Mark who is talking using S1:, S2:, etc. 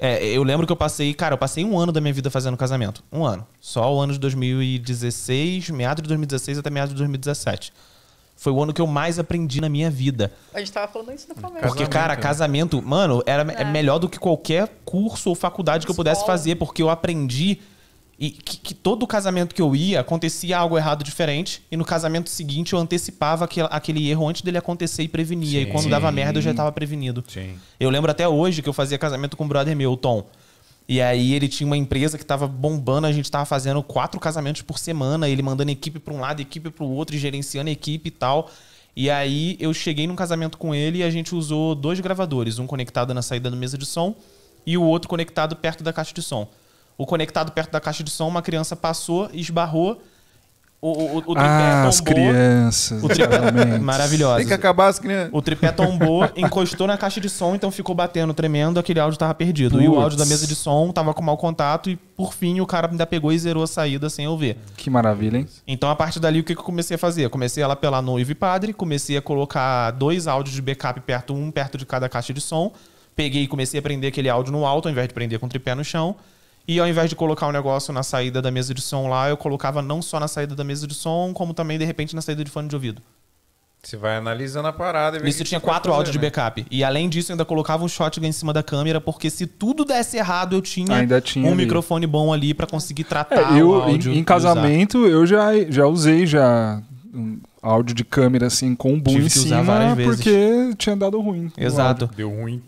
S1: É, eu lembro que eu passei, cara, eu passei um ano da minha vida fazendo casamento. Um ano. Só o ano de 2016, meados de 2016 até meados de 2017. Foi o ano que eu mais aprendi na minha vida. A gente tava falando isso no começo. Porque, cara, né? casamento, mano, era é, é. melhor do que qualquer curso ou faculdade que eu pudesse fazer, porque eu aprendi e que, que, todo casamento que eu ia, acontecia algo errado diferente. E no casamento seguinte eu antecipava aquele, aquele erro antes dele acontecer e prevenia. Sim. E quando dava merda eu já estava prevenido. Sim. Eu lembro até hoje que eu fazia casamento com o brother meu, Tom. E aí ele tinha uma empresa que estava bombando, a gente estava fazendo quatro casamentos por semana, ele mandando equipe para um lado, equipe para o outro, e gerenciando equipe e tal. E aí eu cheguei num casamento com ele e a gente usou dois gravadores, um conectado na saída da mesa de som e o outro conectado perto da caixa de som o conectado perto da caixa de som, uma criança passou e esbarrou. O, o, o, ah, tripé ah, tombou. As crianças. O tripé, maravilhoso. Tem que acabar as crianças. O tripé tombou, encostou na caixa de som, então ficou batendo, tremendo, aquele áudio tava perdido. Puts. E o áudio da mesa de som tava com mau contato, e por fim o cara ainda pegou e zerou a saída sem eu ver. Que maravilha, hein? Então a partir dali o que, que eu comecei a fazer? comecei a pela noiva e padre, comecei a colocar dois áudios de backup perto, um perto de cada caixa de som. Peguei e comecei a prender aquele áudio no alto, ao invés de prender com o tripé no chão. E ao invés de colocar o um negócio na saída da mesa de som lá, eu colocava não só na saída da mesa de som, como também, de repente, na saída de fone de ouvido. Você vai analisando a parada e vê Isso tinha quatro áudios né? de backup. E além disso, eu ainda colocava um shotgun em cima da câmera, porque se tudo desse errado, eu tinha, tinha um ali. microfone bom ali para conseguir tratar é, eu, o áudio. Em, em casamento, eu já, já usei já um áudio de câmera assim com um boom em cima, porque tinha dado ruim. Exato. Deu ruim.